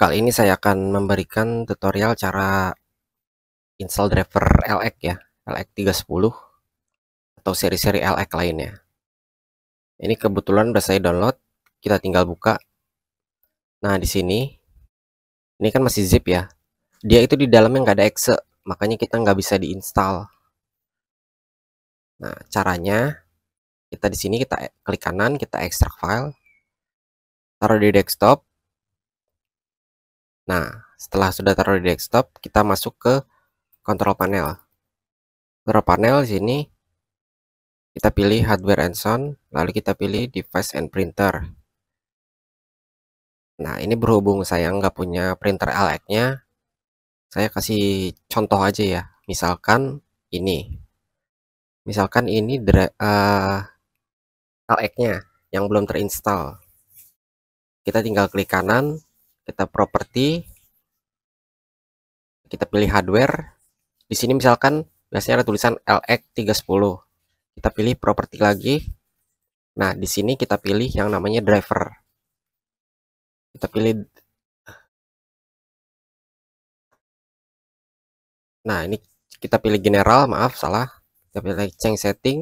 Kali ini saya akan memberikan tutorial cara install driver LX ya, LX310 atau seri-seri LX lainnya. Ini kebetulan sudah saya download, kita tinggal buka. Nah, di sini ini kan masih zip ya. Dia itu di dalamnya nggak ada exe, makanya kita nggak bisa diinstal. Nah, caranya kita di sini kita e-, klik kanan, kita ekstrak file, taruh di desktop, Nah, setelah sudah taruh di desktop, kita masuk ke control panel. Control panel di sini kita pilih hardware and sound, lalu kita pilih device and printer. Nah, ini berhubung saya nggak punya printer LX-nya, e saya kasih contoh aja ya. Misalkan ini. Misalkan ini uh, eh, LX-nya e yang belum terinstall. Kita tinggal klik kanan, kita property kita pilih hardware di sini misalkan biasanya ada tulisan LX310 kita pilih properti lagi nah di sini kita pilih yang namanya driver kita pilih nah ini kita pilih general maaf salah kita pilih change setting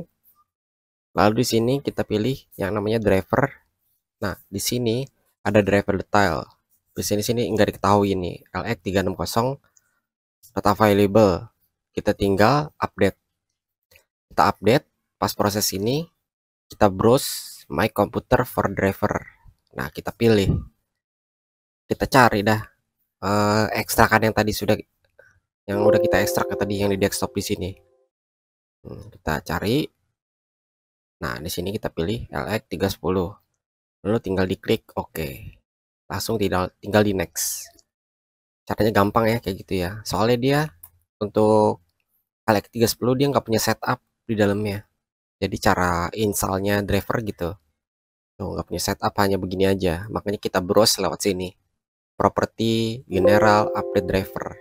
lalu di sini kita pilih yang namanya driver nah di sini ada driver detail di sini sini enggak diketahui ini LX 360 not available kita tinggal update kita update pas proses ini kita browse my computer for driver nah kita pilih kita cari dah uh, ekstrakan yang tadi sudah yang udah kita ekstrak tadi yang di desktop di sini hmm, kita cari nah di sini kita pilih LX 310 lalu tinggal diklik oke okay langsung tinggal, tinggal di next caranya gampang ya kayak gitu ya soalnya dia untuk Alex 310 dia nggak punya setup di dalamnya jadi cara installnya driver gitu tuh nggak punya setup hanya begini aja makanya kita browse lewat sini property general update driver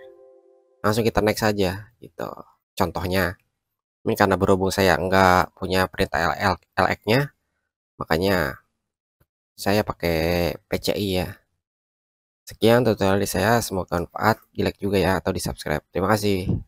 langsung kita next saja gitu contohnya ini karena berhubung saya nggak punya perintah LL LX nya makanya saya pakai PCI ya sekian tutorial dari saya semoga bermanfaat di like juga ya atau di subscribe terima kasih